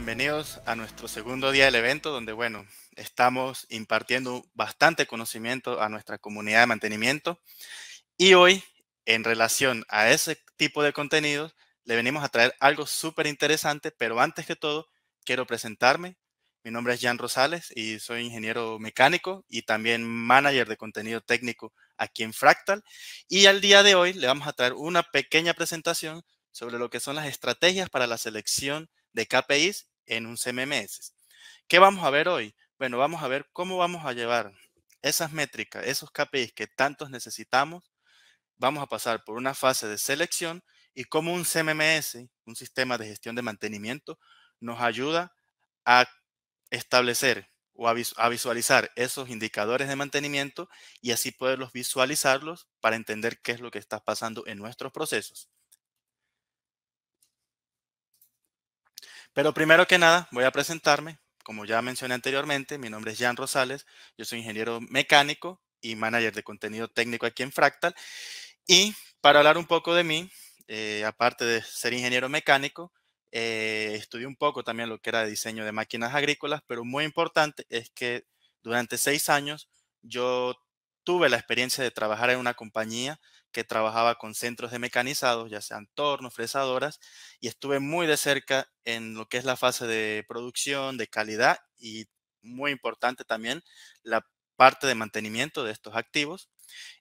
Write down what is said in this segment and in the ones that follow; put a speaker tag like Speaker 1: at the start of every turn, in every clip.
Speaker 1: bienvenidos a nuestro
Speaker 2: segundo día del evento, donde, bueno, estamos impartiendo bastante conocimiento a nuestra comunidad de mantenimiento. Y hoy, en relación a ese tipo de contenidos, le venimos a traer algo súper interesante, pero antes que todo, quiero presentarme. Mi nombre es Jan Rosales y soy ingeniero mecánico y también manager de contenido técnico aquí en Fractal. Y al día de hoy le vamos a traer una pequeña presentación sobre lo que son las estrategias para la selección de KPIs en un CMMS. ¿Qué vamos a ver hoy? Bueno, vamos a ver cómo vamos a llevar esas métricas, esos KPIs que tantos necesitamos. Vamos a pasar por una fase de selección y cómo un CMMS, un sistema de gestión de mantenimiento, nos ayuda a establecer o a, visualizar esos indicadores de mantenimiento y así poderlos visualizarlos para entender qué es lo que está pasando en nuestros procesos. Pero primero que nada, voy a presentarme. Como ya mencioné anteriormente, mi nombre es Jan Rosales, yo soy ingeniero mecánico y manager de contenido técnico aquí en Fractal. Y para hablar un poco de mí, eh, aparte de ser ingeniero mecánico, eh, estudié un poco también lo que era diseño de máquinas agrícolas, pero muy importante es que durante seis años yo tuve la experiencia de trabajar en una compañía que trabajaba con centros de mecanizados, ya sean tornos, fresadoras, y estuve muy de cerca en lo que es la fase de producción, de calidad y muy importante también la parte de mantenimiento de estos activos.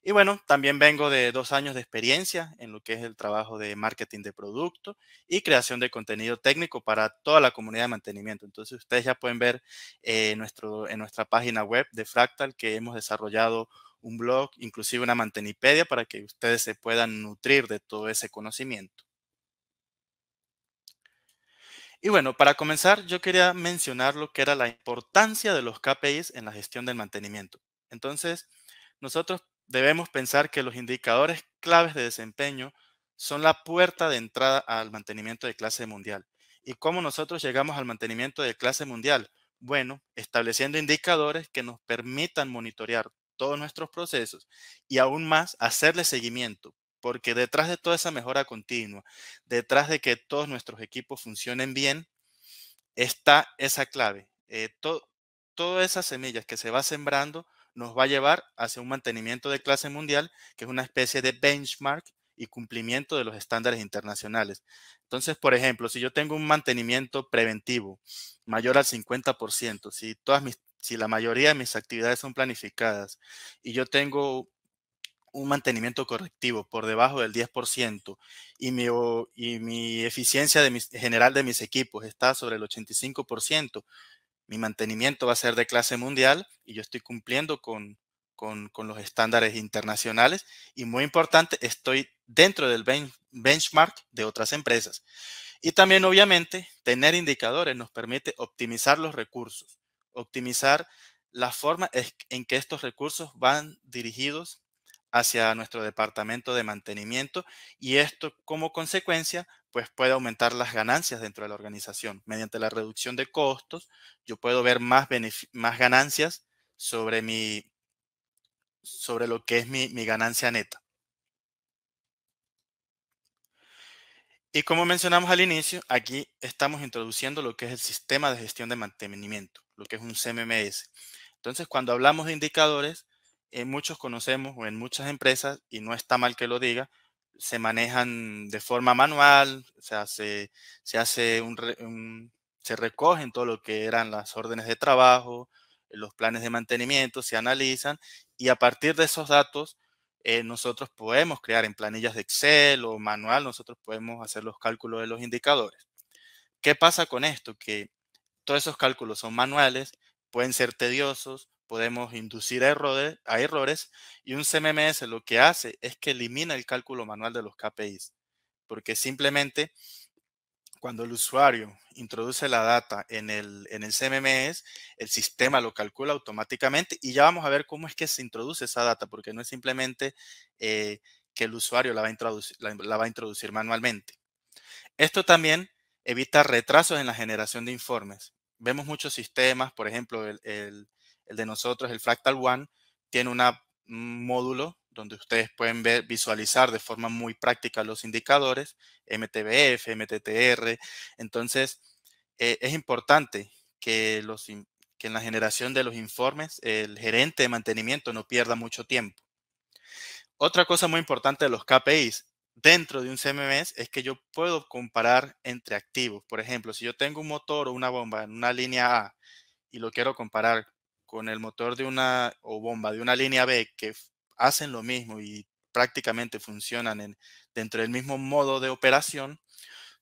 Speaker 2: Y bueno, también vengo de dos años de experiencia en lo que es el trabajo de marketing de producto y creación de contenido técnico para toda la comunidad de mantenimiento. Entonces ustedes ya pueden ver eh, nuestro, en nuestra página web de Fractal que hemos desarrollado un blog, inclusive una mantenipedia para que ustedes se puedan nutrir de todo ese conocimiento. Y bueno, para comenzar, yo quería mencionar lo que era la importancia de los KPIs en la gestión del mantenimiento. Entonces, nosotros debemos pensar que los indicadores claves de desempeño son la puerta de entrada al mantenimiento de clase mundial. ¿Y cómo nosotros llegamos al mantenimiento de clase mundial? Bueno, estableciendo indicadores que nos permitan monitorear todos nuestros procesos y aún más hacerle seguimiento, porque detrás de toda esa mejora continua, detrás de que todos nuestros equipos funcionen bien, está esa clave. Eh, todas esas semillas que se va sembrando nos va a llevar hacia un mantenimiento de clase mundial, que es una especie de benchmark y cumplimiento de los estándares internacionales. Entonces, por ejemplo, si yo tengo un mantenimiento preventivo mayor al 50%, si todas mis si la mayoría de mis actividades son planificadas y yo tengo un mantenimiento correctivo por debajo del 10% y mi, eficiencia general de mis equipos está sobre el 85%, mi mantenimiento va a ser de clase mundial y yo estoy cumpliendo con, los estándares internacionales y muy importante, estoy dentro del benchmark de otras empresas. Y también obviamente tener indicadores nos permite optimizar los recursos optimizar la forma en que estos recursos van dirigidos hacia nuestro departamento de mantenimiento y esto como consecuencia pues puede aumentar las ganancias dentro de la organización. Mediante la reducción de costos yo puedo ver más, ganancias sobre, sobre lo que es mi, mi ganancia neta. Y como mencionamos al inicio, aquí estamos introduciendo lo que es el sistema de gestión de mantenimiento lo que es un CMMS. Entonces, cuando hablamos de indicadores, en eh, muchos conocemos o en muchas empresas, y no está mal que lo diga, se manejan de forma manual, se hace, se hace se recogen todo lo que eran las órdenes de trabajo, los planes de mantenimiento, se analizan y a partir de esos datos eh, nosotros podemos crear en planillas de Excel o manual, nosotros podemos hacer los cálculos de los indicadores. ¿Qué pasa con esto? Que todos esos cálculos son manuales, pueden ser tediosos, podemos inducir a errores, y un CMMS lo que hace es que elimina el cálculo manual de los KPIs, porque simplemente cuando el usuario introduce la data en el, en el CMMS, el sistema lo calcula automáticamente y ya vamos a ver cómo es que se introduce esa data, porque no es simplemente eh, que el usuario la va a introducir manualmente. Esto también evita retrasos en la generación de informes vemos muchos sistemas, por ejemplo, el, de nosotros, el Fractal One, tiene un módulo donde ustedes pueden ver, visualizar de forma muy práctica los indicadores, MTBF, MTTR. Entonces, eh, es importante que, los, que en la generación de los informes el gerente de mantenimiento no pierda mucho tiempo. Otra cosa muy importante de los KPIs dentro de un CMMS es que yo puedo comparar entre activos. Por ejemplo, si yo tengo un motor o una bomba en una línea A y lo quiero comparar con el motor de una o bomba de una línea B que hacen lo mismo y prácticamente funcionan dentro del mismo modo de operación,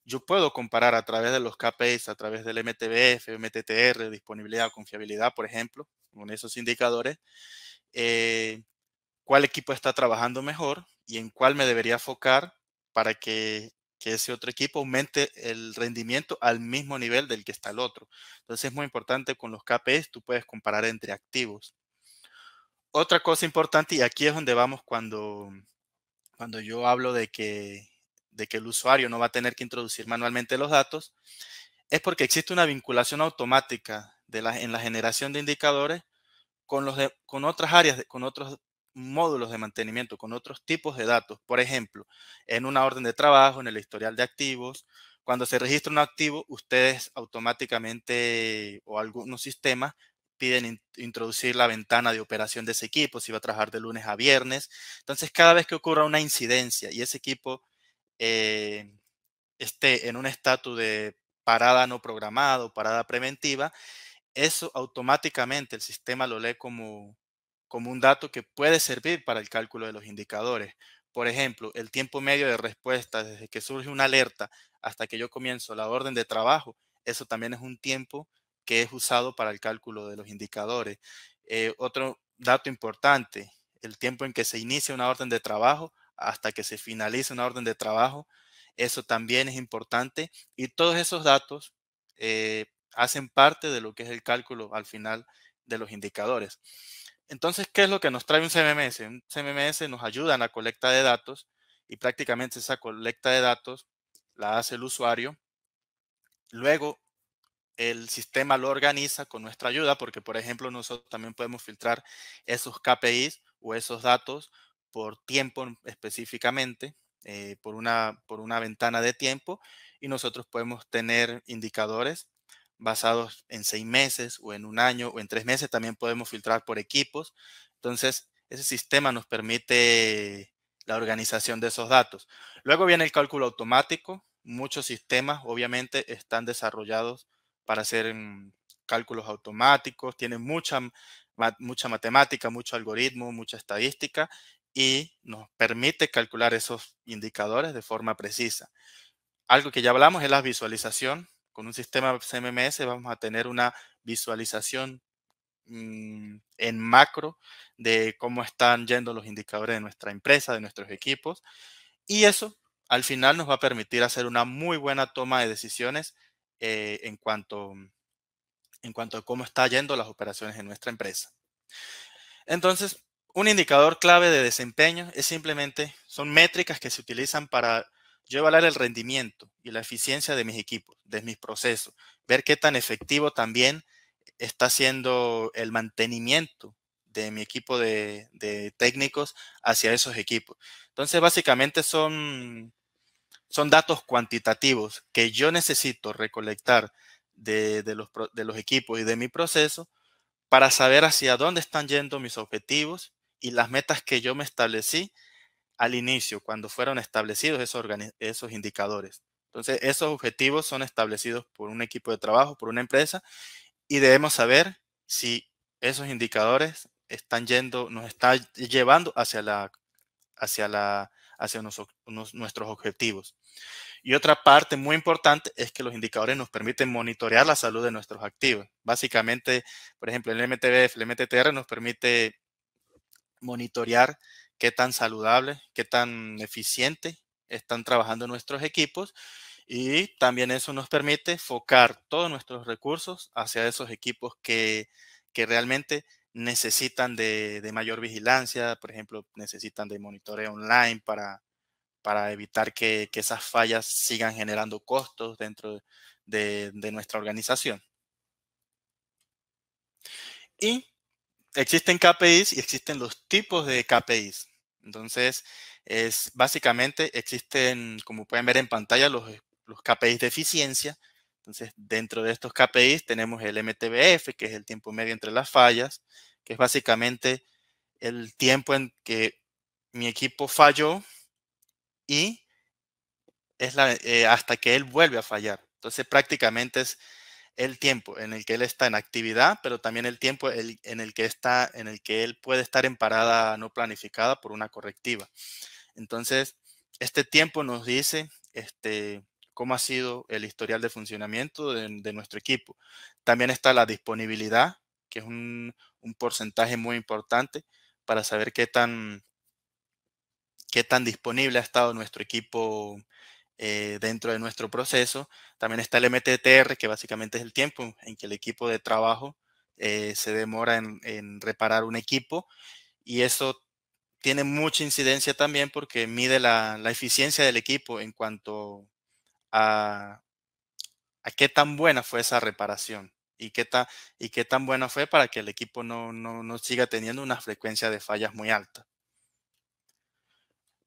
Speaker 2: yo puedo comparar a través de los KPIs, a través del MTBF, MTTR, disponibilidad, confiabilidad, por ejemplo, con esos indicadores, eh, cuál equipo está trabajando mejor y en cuál me debería enfocar para que, ese otro equipo aumente el rendimiento al mismo nivel del que está el otro. Entonces es muy importante con los KPIs, tú puedes comparar entre activos. Otra cosa importante, y aquí es donde vamos cuando, cuando yo hablo de que, de que el usuario no va a tener que introducir manualmente los datos, es porque existe una vinculación automática de la, en la generación de indicadores con, los con otras áreas, con otros módulos de mantenimiento con otros tipos de datos, por ejemplo, en una orden de trabajo, en el historial de activos, cuando se registra un activo, ustedes automáticamente o algunos sistemas piden introducir la ventana de operación de ese equipo, si va a trabajar de lunes a viernes. Entonces, cada vez que ocurra una incidencia y ese equipo eh, esté en un estatus de parada no programado, parada preventiva, eso automáticamente el sistema lo lee como como un dato que puede servir para el cálculo de los indicadores. Por ejemplo, el tiempo medio de respuesta desde que surge una alerta hasta que yo comienzo la orden de trabajo, eso también es un tiempo que es usado para el cálculo de los indicadores. Eh, otro dato importante, el tiempo en que se inicia una orden de trabajo hasta que se finaliza una orden de trabajo, eso también es importante y todos esos datos eh, hacen parte de lo que es el cálculo al final de los indicadores. Entonces, ¿qué es lo que nos trae un cMS Un CMS nos ayuda en la colecta de datos y prácticamente esa colecta de datos la hace el usuario. Luego, el sistema lo organiza con nuestra ayuda porque, por ejemplo, nosotros también podemos filtrar esos KPIs o esos datos por tiempo específicamente, eh, por, por una ventana de tiempo y nosotros podemos tener indicadores basados en seis meses o en un año o en tres meses. También podemos filtrar por equipos. Entonces, ese sistema nos permite la organización de esos datos. Luego viene el cálculo automático. Muchos sistemas obviamente están desarrollados para hacer mm, cálculos automáticos, tienen mucha, mucha matemática, mucho algoritmo, mucha estadística y nos permite calcular esos indicadores de forma precisa. Algo que ya hablamos es la visualización con un sistema cms vamos a tener una visualización mm, en macro de cómo están yendo los indicadores de nuestra empresa, de nuestros equipos. Y eso al final nos va a permitir hacer una muy buena toma de decisiones eh, en, cuanto, en cuanto a cómo están yendo las operaciones en nuestra empresa. Entonces, un indicador clave de desempeño es simplemente, son métricas que se utilizan para yo evaluar el rendimiento y la eficiencia de mis equipos, de mis procesos, ver qué tan efectivo también está siendo el mantenimiento de mi equipo de, técnicos hacia esos equipos. Entonces, básicamente son, son datos cuantitativos que yo necesito recolectar de los equipos y de mi proceso para saber hacia dónde están yendo mis objetivos y las metas que yo me establecí al inicio, cuando fueron establecidos esos, indicadores. Entonces, esos objetivos son establecidos por un equipo de trabajo, por una empresa, y debemos saber si esos indicadores están yendo, nos están llevando hacia, la, hacia, la, hacia nuestros objetivos. Y otra parte muy importante es que los indicadores nos permiten monitorear la salud de nuestros activos. Básicamente, por ejemplo, el MTBF, el MTTR nos permite monitorear qué tan saludable, qué tan eficiente están trabajando nuestros equipos y también eso nos permite focar todos nuestros recursos hacia esos equipos que, realmente necesitan de, mayor vigilancia, por ejemplo, necesitan de monitoreo online para, para evitar que, esas fallas sigan generando costos dentro de, de nuestra organización. Y existen KPIs y existen los tipos de KPIs. Entonces, es básicamente existen, como pueden ver en pantalla, los, eh, KPIs de eficiencia. Entonces, dentro de estos KPIs tenemos el MTBF, que es el tiempo medio entre las fallas, que es básicamente el tiempo en que mi equipo falló y es eh, hasta que él vuelve a fallar. Entonces prácticamente es el tiempo en el que él está en actividad, pero también el tiempo en el que está, en el que él puede estar en parada no planificada por una correctiva. Entonces, este tiempo nos dice este, cómo ha sido el historial de funcionamiento de, nuestro equipo. También está la disponibilidad, que es un, porcentaje muy importante para saber qué tan, qué tan disponible ha estado nuestro equipo eh, dentro de nuestro proceso. También está el MTTR, que básicamente es el tiempo en que el equipo de trabajo eh, se demora en, reparar un equipo. Y eso tiene mucha incidencia también porque mide la, eficiencia del equipo en cuanto a, qué tan buena fue esa reparación y qué, y qué tan buena fue para que el equipo no, no siga teniendo una frecuencia de fallas muy alta.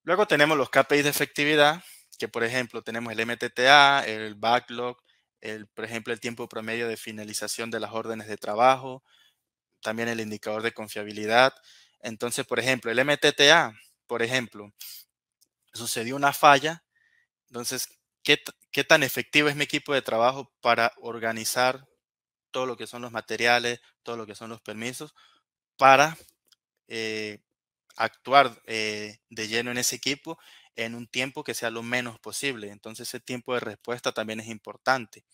Speaker 2: Luego tenemos los KPIs de efectividad, que por ejemplo tenemos el MTTA, el backlog, el, por ejemplo el tiempo promedio de finalización de las órdenes de trabajo, también el indicador de confiabilidad. Entonces, por ejemplo, el MTTA, por ejemplo, sucedió una falla, entonces, ¿qué, tan efectivo es mi equipo de trabajo para organizar todo lo que son los materiales, todo lo que son los permisos, para eh, actuar eh, de lleno en ese equipo en un tiempo que sea lo menos posible. Entonces ese tiempo de respuesta también es importante.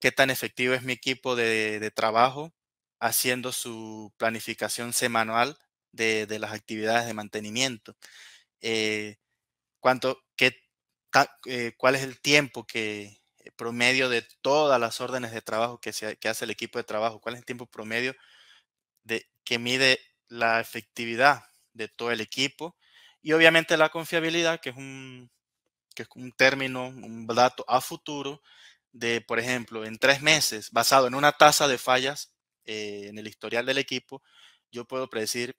Speaker 2: ¿Qué tan efectivo es mi equipo de, trabajo haciendo su planificación semanal de, de las actividades de mantenimiento? Eh, ¿cuánto, qué, eh, ¿Cuál es el tiempo que eh, promedio de todas las órdenes de trabajo que, que hace el equipo de trabajo? ¿Cuál es el tiempo promedio de, que mide la efectividad de todo el equipo? Y obviamente la confiabilidad, que es un, es un término, un dato a futuro, de, por ejemplo, en tres meses, basado en una tasa de fallas eh, en el historial del equipo, yo puedo predecir,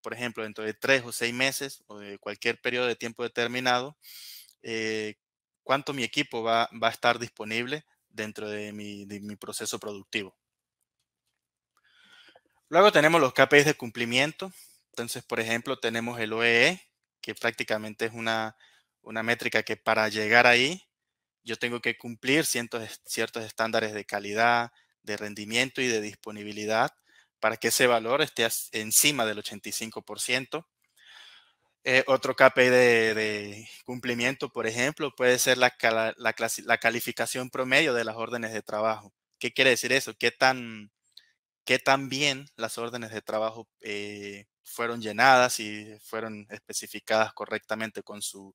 Speaker 2: por ejemplo, dentro de tres o seis meses o de cualquier periodo de tiempo determinado, eh, cuánto mi equipo va, a estar disponible dentro de mi, de mi proceso productivo. Luego tenemos los KPIs de cumplimiento. Entonces, por ejemplo, tenemos el OEE, e, que prácticamente es una, métrica que para llegar ahí yo tengo que cumplir ciertos, ciertos estándares de calidad, de rendimiento y de disponibilidad para que ese valor esté encima del 85%. Eh, otro KPI de, cumplimiento, por ejemplo, puede ser la, la, calificación promedio de las órdenes de trabajo. ¿Qué quiere decir eso? ¿Qué tan, qué tan bien las órdenes de trabajo eh, fueron llenadas y fueron especificadas correctamente con, su,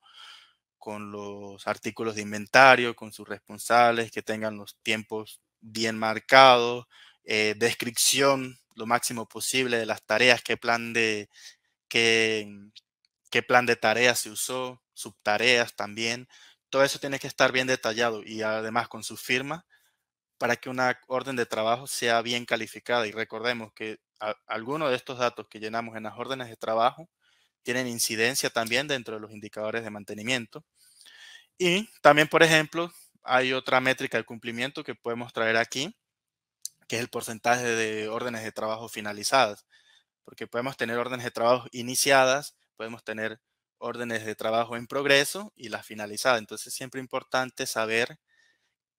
Speaker 2: con los artículos de inventario, con sus responsables, que tengan los tiempos bien marcados, eh, descripción lo máximo posible de las tareas, qué plan de, qué plan de tareas se usó, subtareas también. Todo eso tiene que estar bien detallado y además con su firma para que una orden de trabajo sea bien calificada. Y recordemos que algunos de estos datos que llenamos en las órdenes de trabajo tienen incidencia también dentro de los indicadores de mantenimiento. Y también, por ejemplo, hay otra métrica de cumplimiento que podemos traer aquí, que es el porcentaje de órdenes de trabajo finalizadas, porque podemos tener órdenes de trabajo iniciadas, podemos tener órdenes de trabajo en progreso y las finalizadas. Entonces, es siempre importante saber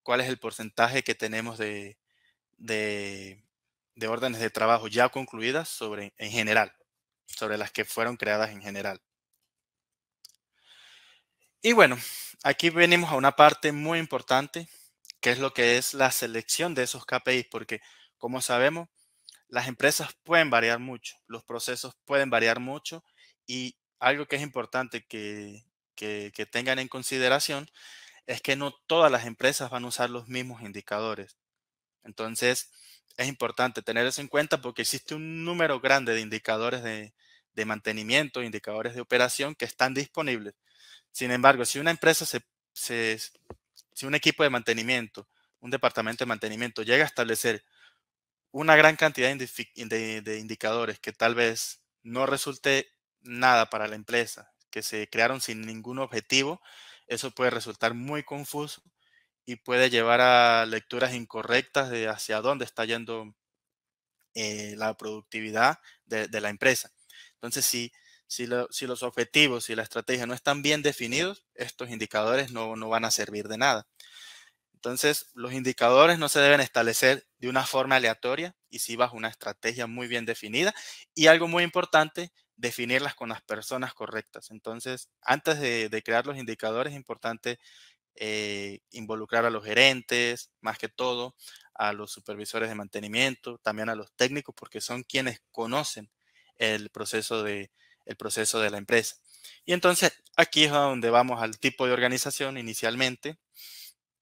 Speaker 2: cuál es el porcentaje que tenemos de de órdenes de trabajo ya concluidas sobre, en general, sobre las que fueron creadas en general. Y bueno, aquí venimos a una parte muy importante, que es lo que es la selección de esos KPIs, porque como sabemos, las empresas pueden variar mucho, los procesos pueden variar mucho y algo que es importante que, que, que tengan en consideración es que no todas las empresas van a usar los mismos indicadores. Entonces, es importante tener eso en cuenta porque existe un número grande de indicadores de, mantenimiento, indicadores de operación que están disponibles. Sin embargo, si una empresa, si un equipo de mantenimiento, un departamento de mantenimiento llega a establecer una gran cantidad de, de indicadores que tal vez no resulte nada para la empresa, que se crearon sin ningún objetivo, eso puede resultar muy confuso y puede llevar a lecturas incorrectas de hacia dónde está yendo eh, la productividad de, la empresa. Entonces, si, si, los objetivos y la estrategia no están bien definidos, estos indicadores no, van a servir de nada. Entonces, los indicadores no se deben establecer de una forma aleatoria y sí bajo una estrategia muy bien definida. Y algo muy importante, definirlas con las personas correctas. Entonces, antes de, de crear los indicadores, es importante eh, involucrar a los gerentes, más que todo, a los supervisores de mantenimiento, también a los técnicos, porque son quienes conocen el proceso de, el proceso de la empresa. Y entonces aquí es donde vamos al tipo de organización inicialmente,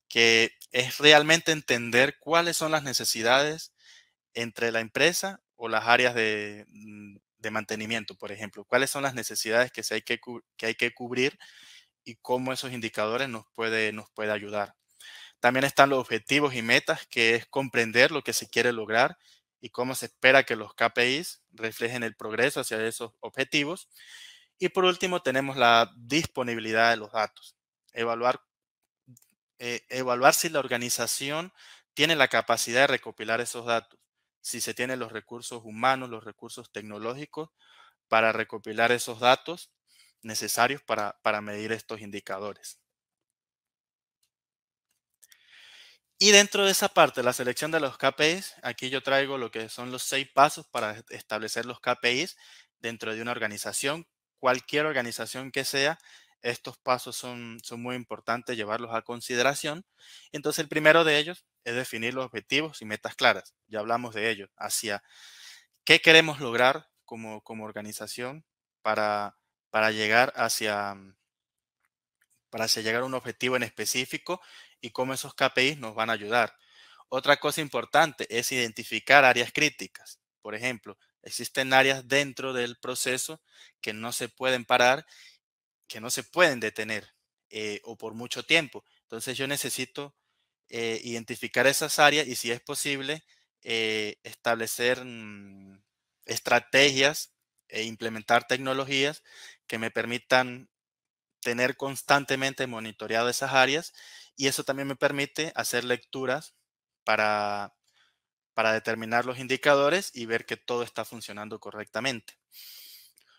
Speaker 2: que es realmente entender cuáles son las necesidades entre la empresa o las áreas de, mm, mantenimiento, por ejemplo, cuáles son las necesidades que, se hay, que, que hay que cubrir y cómo esos indicadores nos puede, nos puede ayudar. También están los objetivos y metas, que es comprender lo que se quiere lograr y cómo se espera que los KPIs reflejen el progreso hacia esos objetivos. Y por último, tenemos la disponibilidad de los datos. Evaluar, eh, evaluar si la organización tiene la capacidad de recopilar esos datos, si se tienen los recursos humanos, los recursos tecnológicos para recopilar esos datos necesarios para, medir estos indicadores. Y dentro de esa parte, la selección de los KPIs, aquí yo traigo lo que son los seis pasos para establecer los KPIs dentro de una organización. Cualquier organización que sea, estos pasos son, son muy importantes llevarlos a consideración. Entonces, el primero de ellos es definir los objetivos y metas claras. Ya hablamos de ello, hacia qué queremos lograr como, como organización para, para llegar hacia, mm, para llegar a un objetivo en específico y cómo esos KPIs nos van a ayudar. Otra cosa importante es identificar áreas críticas. Por ejemplo, existen áreas dentro del proceso que no se pueden parar, que no se pueden detener eh, o por mucho tiempo. Entonces yo necesito eh, identificar esas áreas y si es posible eh, establecer mm, estrategias e implementar tecnologías que me permitan tener constantemente monitoreado esas áreas y eso también me permite hacer lecturas para, para determinar los indicadores y ver que todo está funcionando correctamente.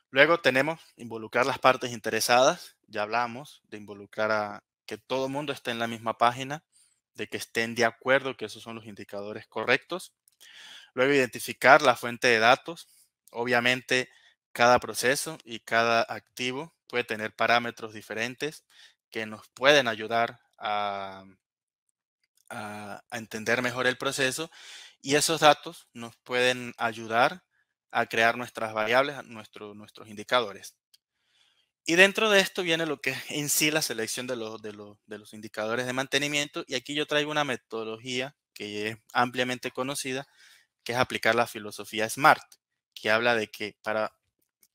Speaker 2: Luego tenemos involucrar las partes interesadas, ya hablamos de involucrar a que todo el mundo esté en la misma página, de que estén de acuerdo que esos son los indicadores correctos. Luego identificar la fuente de datos, obviamente cada proceso y cada activo puede tener parámetros diferentes que nos pueden ayudar a, entender mejor el proceso y esos datos nos pueden ayudar a crear nuestras variables, nuestros indicadores. Y dentro de esto viene lo que en sí la selección de los, de, los, de los, indicadores de mantenimiento. Y aquí yo traigo una metodología que es ampliamente conocida, que es aplicar la filosofía SMART, que habla de que para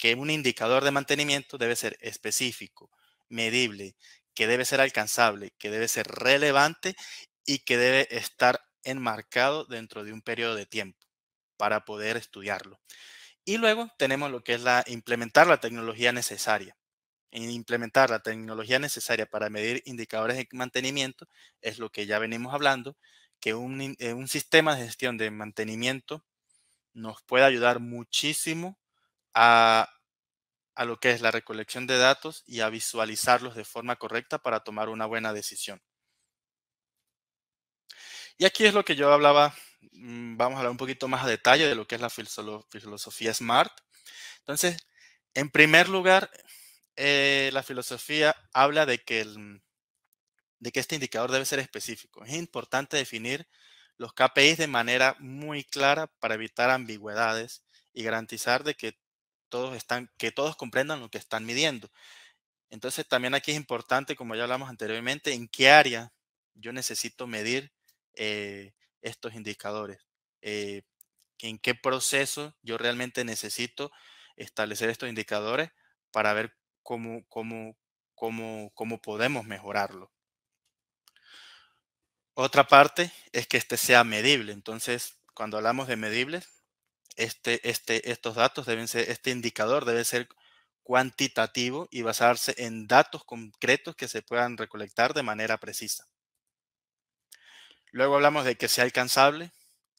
Speaker 2: que un indicador de mantenimiento debe ser específico, medible, que debe ser alcanzable, que debe ser relevante y que debe estar enmarcado dentro de un periodo de tiempo para poder estudiarlo. Y luego tenemos lo que es la implementar la tecnología necesaria. Implementar la tecnología necesaria para medir indicadores de mantenimiento es lo que ya venimos hablando, que un, eh, un sistema de gestión de mantenimiento nos puede ayudar muchísimo a, lo que es la recolección de datos y a visualizarlos de forma correcta para tomar una buena decisión. Y aquí es lo que yo hablaba, mm, vamos a hablar un poquito más a detalle de lo que es la filosofía SMART. Entonces, en primer lugar, eh, la filosofía habla de que, de que este indicador debe ser específico. Es importante definir los KPIs de manera muy clara para evitar ambigüedades y garantizar de que todos están, que todos comprendan lo que están midiendo. Entonces también aquí es importante, como ya hablamos anteriormente, en qué área yo necesito medir eh, estos indicadores, eh, en qué proceso yo realmente necesito establecer estos indicadores para ver cómo, cómo, cómo, cómo podemos mejorarlo. Otra parte es que este sea medible. Entonces, cuando hablamos de medibles, este, este, estos datos deben ser, este indicador debe ser cuantitativo y basarse en datos concretos que se puedan recolectar de manera precisa. Luego hablamos de que sea alcanzable.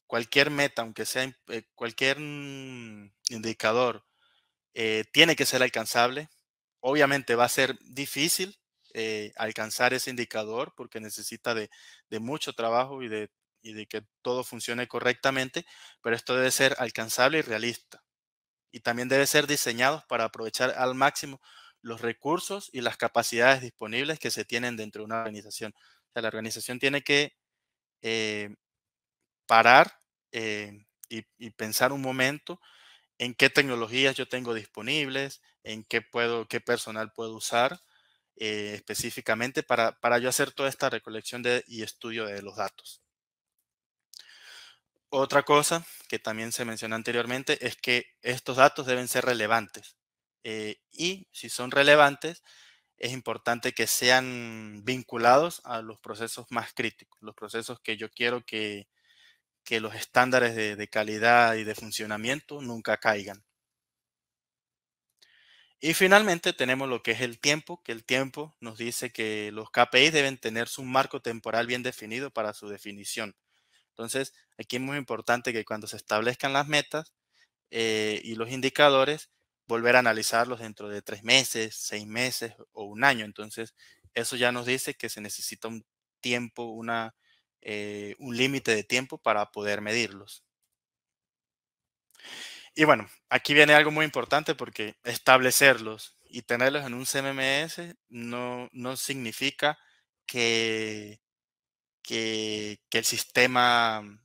Speaker 2: Cualquier meta, aunque sea eh, cualquier mm, indicador, eh, tiene que ser alcanzable. Obviamente va a ser difícil eh, alcanzar ese indicador porque necesita de mucho trabajo y de y de que todo funcione correctamente, pero esto debe ser alcanzable y realista. Y también debe ser diseñado para aprovechar al máximo los recursos y las capacidades disponibles que se tienen dentro de una organización. O sea, la organización tiene que eh, parar eh, y, pensar un momento en qué tecnologías yo tengo disponibles, en qué puedo, qué personal puedo usar eh, específicamente para, para, yo hacer toda esta recolección y estudio de los datos. Otra cosa que también se mencionó anteriormente es que estos datos deben ser relevantes. Eh, y si son relevantes, es importante que sean vinculados a los procesos más críticos, los procesos que yo quiero que, los estándares de, de, calidad y de funcionamiento nunca caigan. Y finalmente tenemos lo que es el tiempo, que el tiempo nos dice que los KPIs deben tener su marco temporal bien definido para su definición. Entonces, aquí es muy importante que cuando se establezcan las metas eh, y los indicadores, volver a analizarlos dentro de tres meses, seis meses o un año. Entonces, eso ya nos dice que se necesita un tiempo, una, eh, un límite de tiempo para poder medirlos. Y bueno, aquí viene algo muy importante porque establecerlos y tenerlos en un CMMS no, no significa que que, el sistema mm,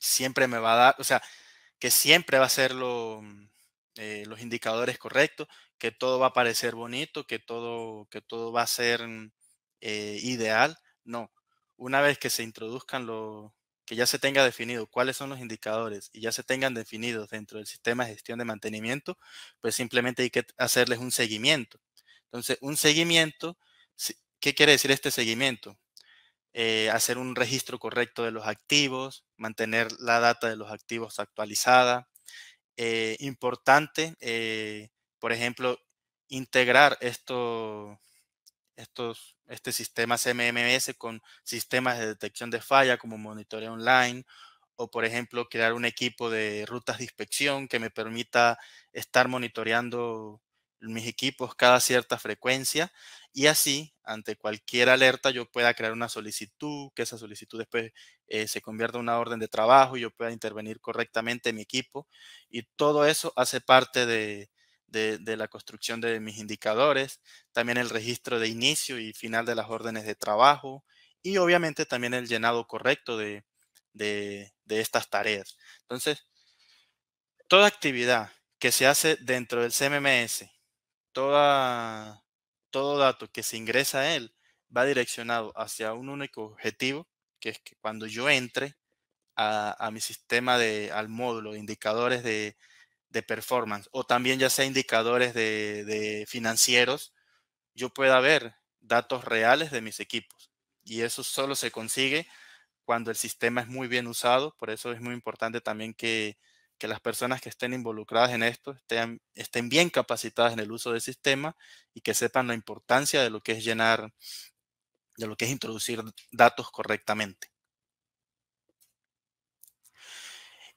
Speaker 2: siempre me va a dar, o sea, que siempre va a ser mm, eh, los indicadores correctos, que todo va a parecer bonito, que todo, que todo va a ser mm, eh, ideal. No, una vez que se introduzcan los, que ya se tenga definido cuáles son los indicadores y ya se tengan definidos dentro del sistema de gestión de mantenimiento, pues simplemente hay que hacerles un seguimiento. Entonces, un seguimiento, ¿qué quiere decir este seguimiento? Eh, hacer un registro correcto de los activos, mantener la data de los activos actualizada. Eh, importante, eh, por ejemplo, integrar esto, estos, este sistema CMMS con sistemas de detección de falla como monitoreo online o, por ejemplo, crear un equipo de rutas de inspección que me permita estar monitoreando mis equipos cada cierta frecuencia y así, ante cualquier alerta, yo pueda crear una solicitud, que esa solicitud después eh, se convierta en una orden de trabajo y yo pueda intervenir correctamente en mi equipo. Y todo eso hace parte de, la construcción de mis indicadores, también el registro de inicio y final de las órdenes de trabajo y obviamente también el llenado correcto de, de estas tareas. Entonces, toda actividad que se hace dentro del CMMS todo dato que se ingresa a él va direccionado hacia un único objetivo, que es que cuando yo entre a, mi sistema, de, al módulo de indicadores de, performance o también ya sea indicadores de, de, financieros, yo pueda ver datos reales de mis equipos. Y eso solo se consigue cuando el sistema es muy bien usado, por eso es muy importante también que, que las personas que estén involucradas en esto estén, estén bien capacitadas en el uso del sistema y que sepan la importancia de lo que es llenar, de lo que es introducir datos correctamente.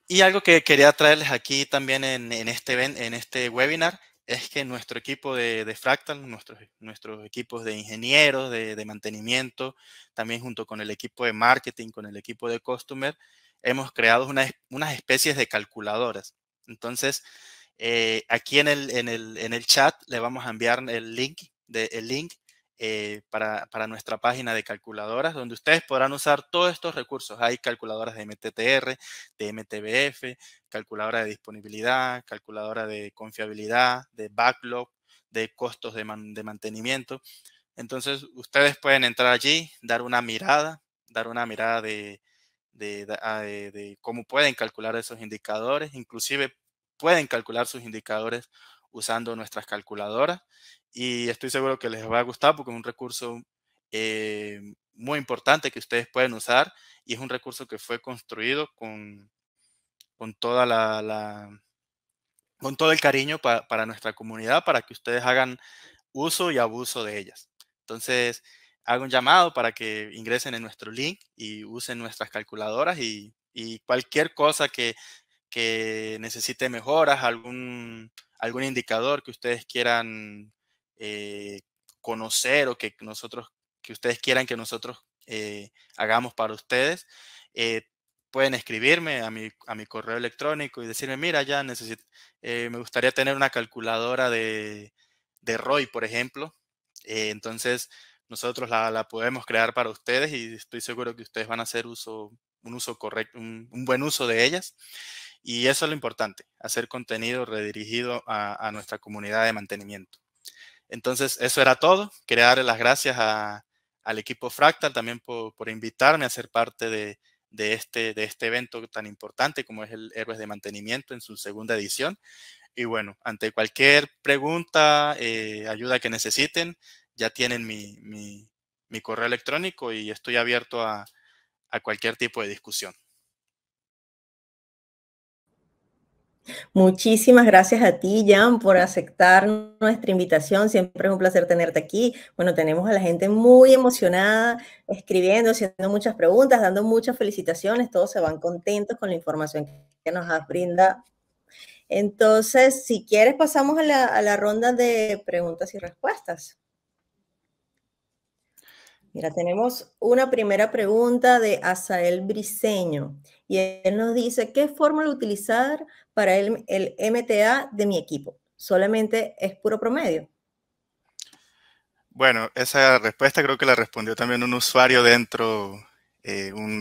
Speaker 2: Y algo que quería traerles aquí también en, este, en este webinar es que nuestro equipo de, Fractal, nuestros, nuestros equipos de ingenieros, de, de, mantenimiento, también junto con el equipo de marketing, con el equipo de customer, hemos creado unas especies de calculadoras. Entonces, eh, aquí en el, en, el, chat le vamos a enviar el link, link eh, para, nuestra página de calculadoras, donde ustedes podrán usar todos estos recursos. Hay calculadoras de MTTR, de MTBF, calculadora de disponibilidad, calculadora de confiabilidad, de backlog, de costos de, de mantenimiento. Entonces, ustedes pueden entrar allí, dar una mirada, dar una mirada de, Ah, de, cómo pueden calcular esos indicadores, inclusive pueden calcular sus indicadores usando nuestras calculadoras y estoy seguro que les va a gustar porque es un recurso eh, muy importante que ustedes pueden usar y es un recurso que fue construido con, con toda la, con todo el cariño para nuestra comunidad para que ustedes hagan uso y abuso de ellas. Entonces, hago un llamado para que ingresen en nuestro link y usen nuestras calculadoras y, cualquier cosa que, necesite mejoras, algún, algún indicador que ustedes quieran eh, conocer o que nosotros que ustedes quieran que nosotros eh, hagamos para ustedes, eh, pueden escribirme a mi, a mi correo electrónico y decirme, mira, ya necesito, me gustaría tener una calculadora de, de ROI, por ejemplo. entonces, nosotros la, podemos crear para ustedes y estoy seguro que ustedes van a hacer uso, un uso correcto, un, buen uso de ellas. Y eso es lo importante, hacer contenido redirigido a, nuestra comunidad de mantenimiento. Entonces, eso era todo. Quería darle las gracias al equipo Fractal también por, por invitarme a ser parte de, este, de este evento tan importante como es el Héroes de Mantenimiento en su segunda edición. Y bueno, ante cualquier pregunta, eh, ayuda que necesiten, ya tienen mi, correo electrónico y estoy abierto a, cualquier tipo de discusión.
Speaker 1: Muchísimas gracias a ti, Jan, por aceptar nuestra invitación. Siempre es un placer tenerte aquí. Bueno, tenemos a la gente muy emocionada, escribiendo, haciendo muchas preguntas, dando muchas felicitaciones. Todos se van contentos con la información que nos brinda. Entonces, si quieres, pasamos a la ronda de preguntas y respuestas. Mira, tenemos una primera pregunta de Asael Briseño y él nos dice, ¿qué fórmula utilizar para el, el MTA de mi equipo? ¿Solamente es puro promedio?
Speaker 2: Bueno, esa respuesta creo que la respondió también un usuario dentro, eh, un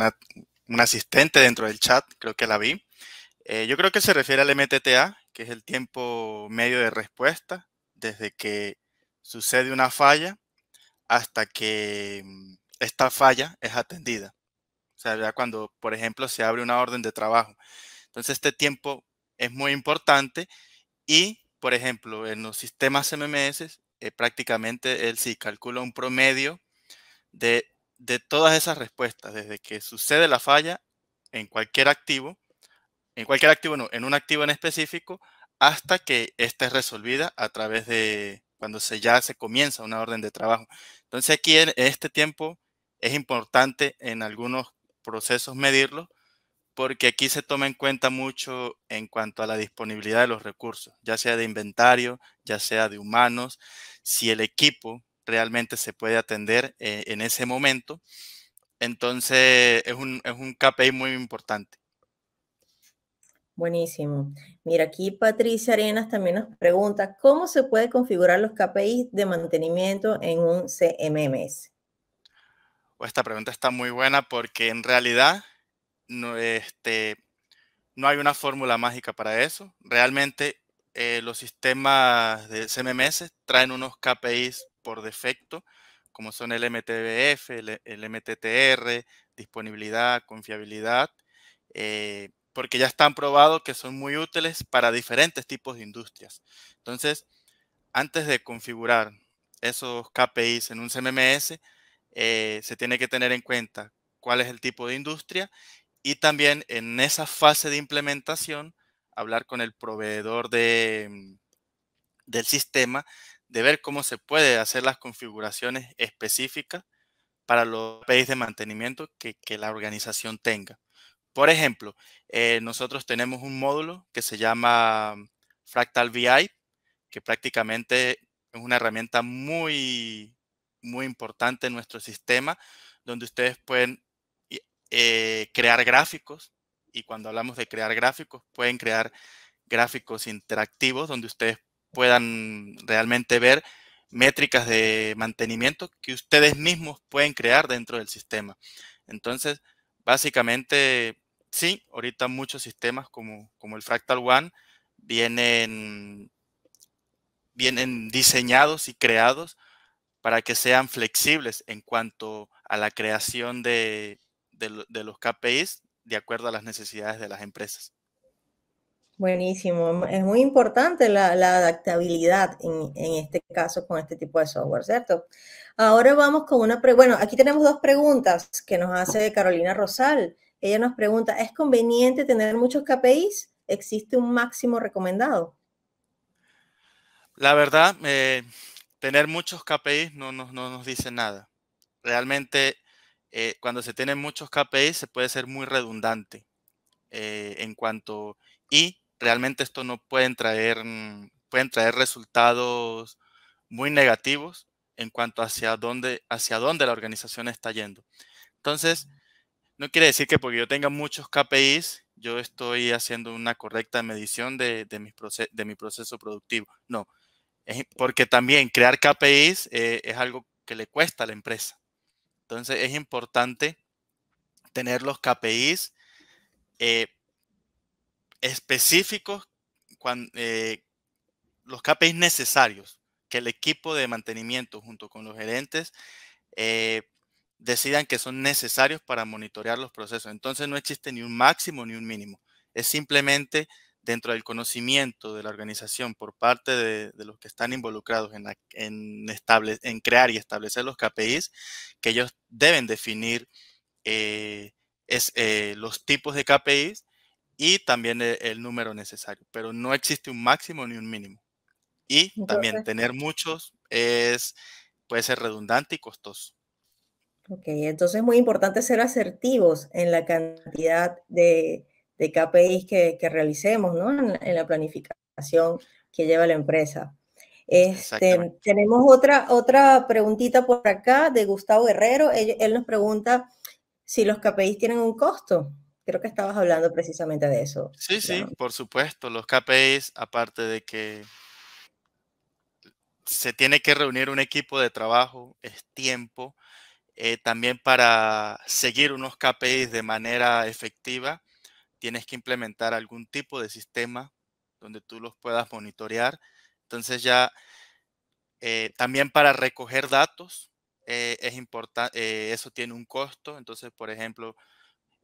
Speaker 2: asistente dentro del chat, creo que la vi. Eh, yo creo que se refiere al MTTA, que es el tiempo medio de respuesta desde que sucede una falla hasta que mm, esta falla es atendida. O sea, ya cuando, por ejemplo, se abre una orden de trabajo. Entonces, este tiempo es muy importante y, por ejemplo, en los sistemas MMS, eh, prácticamente él sí calcula un promedio de, todas esas respuestas, desde que sucede la falla en cualquier activo, en cualquier activo, no, en un activo en específico, hasta que esta es resolvida a través de cuando se, ya se comienza una orden de trabajo. Entonces aquí en este tiempo es importante en algunos procesos medirlo porque aquí se toma en cuenta mucho en cuanto a la disponibilidad de los recursos, ya sea de inventario, ya sea de humanos, si el equipo realmente se puede atender eh, en ese momento. Entonces es un, es un KPI muy importante.
Speaker 1: Buenísimo. Mira, aquí Patricia Arenas también nos pregunta, ¿cómo se puede configurar los KPIs de mantenimiento en un CMMS? Pues,
Speaker 2: esta pregunta está muy buena porque en realidad no, este, no hay una fórmula mágica para eso. Realmente eh, los sistemas de CMMS traen unos KPIs por defecto, como son el MTBF, el, MTTR, disponibilidad, confiabilidad. Eh, porque ya están probados que son muy útiles para diferentes tipos de industrias. Entonces, antes de configurar esos KPIs en un CMMS, eh, se tiene que tener en cuenta cuál es el tipo de industria y también en esa fase de implementación, hablar con el proveedor de, mm, del sistema, de ver cómo se puede hacer las configuraciones específicas para los KPIs de mantenimiento que la organización tenga. Por ejemplo, eh, nosotros tenemos un módulo que se llama mm, Fractal VI, que prácticamente es una herramienta muy, muy importante en nuestro sistema, donde ustedes pueden eh, crear gráficos. Y cuando hablamos de crear gráficos, pueden crear gráficos interactivos donde ustedes puedan realmente ver métricas de mantenimiento que ustedes mismos pueden crear dentro del sistema. Entonces, Básicamente, sí, ahorita muchos sistemas como, el Fractal One vienen, vienen diseñados y creados para que sean flexibles en cuanto a la creación de, de los KPIs de acuerdo a las necesidades de las empresas.
Speaker 1: Buenísimo, es muy importante la, adaptabilidad en, este caso con este tipo de software, ¿cierto? Ahora vamos con una pregunta, bueno, aquí tenemos dos preguntas que nos hace Carolina Rosal. Ella nos pregunta, ¿es conveniente tener muchos KPIs? ¿Existe un máximo recomendado?
Speaker 2: La verdad, eh, tener muchos KPIs no, nos dice nada. Realmente, eh, cuando se tienen muchos KPIs, se puede ser muy redundante eh, en cuanto y realmente esto no pueden traer, mm, pueden traer resultados muy negativos en cuanto hacia dónde, hacia dónde la organización está yendo. Entonces, no quiere decir que porque yo tenga muchos KPIs, yo estoy haciendo una correcta medición de, mi, de mi, proceso productivo. No, porque también crear KPIs eh, es algo que le cuesta a la empresa. Entonces, es importante tener los KPIs eh, específicos, eh, los KPIs necesarios que el equipo de mantenimiento junto con los gerentes eh, decidan que son necesarios para monitorear los procesos. Entonces no existe ni un máximo ni un mínimo. Es simplemente dentro del conocimiento de la organización por parte de, los que están involucrados en, en, en, crear y establecer los KPIs, que ellos deben definir eh, es, los tipos de KPIs y también e, el, número necesario, pero no existe un máximo ni un mínimo. Y también tener muchos es, puede ser redundante y costoso.
Speaker 1: Ok, entonces es muy importante ser asertivos en la cantidad de, de KPIs que, realicemos, ¿no? En, la planificación que lleva la empresa. Este, tenemos otra, otra preguntita por acá de Gustavo Guerrero. Él, él, nos pregunta si los KPIs tienen un costo. Creo que estabas hablando precisamente de eso.
Speaker 2: Sí, sí, por supuesto. Los KPIs, aparte de que se tiene que reunir un equipo de trabajo, es tiempo. Eh, también para seguir unos KPIs de manera efectiva, tienes que implementar algún tipo de sistema donde tú los puedas monitorear. Entonces ya eh, también para recoger datos eh, es importante, eso tiene un costo. Entonces, por ejemplo,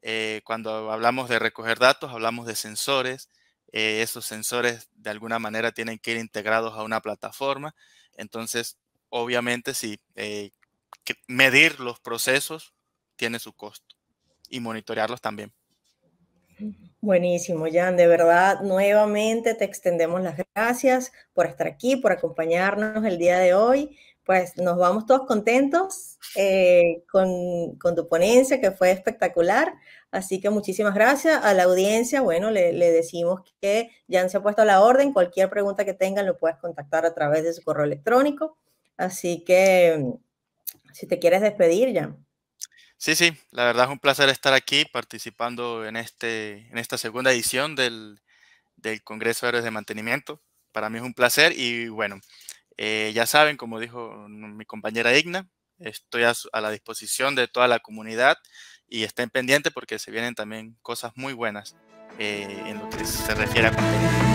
Speaker 2: eh, cuando hablamos de recoger datos, hablamos de sensores. Eh, esos sensores de alguna manera tienen que ir integrados a una plataforma. Entonces, obviamente, sí, eh, medir los procesos tiene su costo y monitorearlos también.
Speaker 1: Buenísimo, Jan. De verdad, nuevamente te extendemos las gracias por estar aquí, por acompañarnos el día de hoy pues nos vamos todos contentos eh, con, tu ponencia, que fue espectacular. Así que muchísimas gracias a la audiencia. Bueno, le, decimos que ya se ha puesto a la orden. Cualquier pregunta que tengan lo puedes contactar a través de su correo electrónico. Así que si te quieres despedir, ya.
Speaker 2: Sí, sí, la verdad es un placer estar aquí participando en, este, en esta segunda edición del, del Congreso de Héroes de Mantenimiento. Para mí es un placer y bueno, eh, ya saben, como dijo mi compañera Igna, estoy a, la disposición de toda la comunidad y estén pendientes porque se vienen también cosas muy buenas eh, en lo que se refiere a